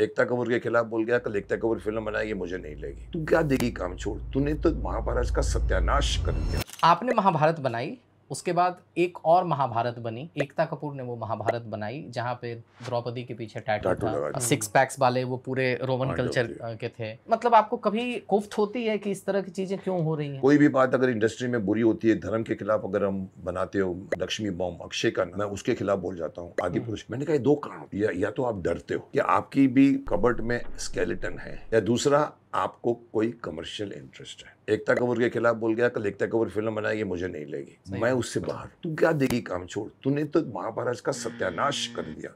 एकता कपूर के खिलाफ बोल गया कल एकता कपूर फिल्म बनाएगी मुझे नहीं लेगी तू क्या देगी काम छोड़ तूने तो महाभारत का सत्यानाश कर दिया आपने महाभारत बनाई उसके बाद एक और महाभारत बनी एकता कपूर ने वो महाभारत बनाई जहाँ पे द्रौपदी के पीछे टैटू था सिक्स पैक्स वाले वो पूरे रोमन कल्चर हाँ, के थे मतलब आपको कभी कुफ्त होती है कि इस तरह की चीजें क्यों हो रही हैं कोई भी बात अगर इंडस्ट्री में बुरी होती है धर्म के खिलाफ अगर हम बनाते हो लक्ष्मी बॉम्ब अक्षय का मैं उसके खिलाफ बोल जाता हूँ आदि हम्म। पुरुष मैंने कहा दो कारण या, तो आप डरते हो या आपकी भी कबर्ट में स्केलेटन है या दूसरा आपको कोई कमर्शियल इंटरेस्ट है एकता कपूर के खिलाफ बोल गया कल एकता कपूर फिल्म बनाएगी मुझे नहीं लेगी मैं उससे बाहर तू क्या देगी काम छोड़ तूने तो महाभारत का सत्यानाश कर दिया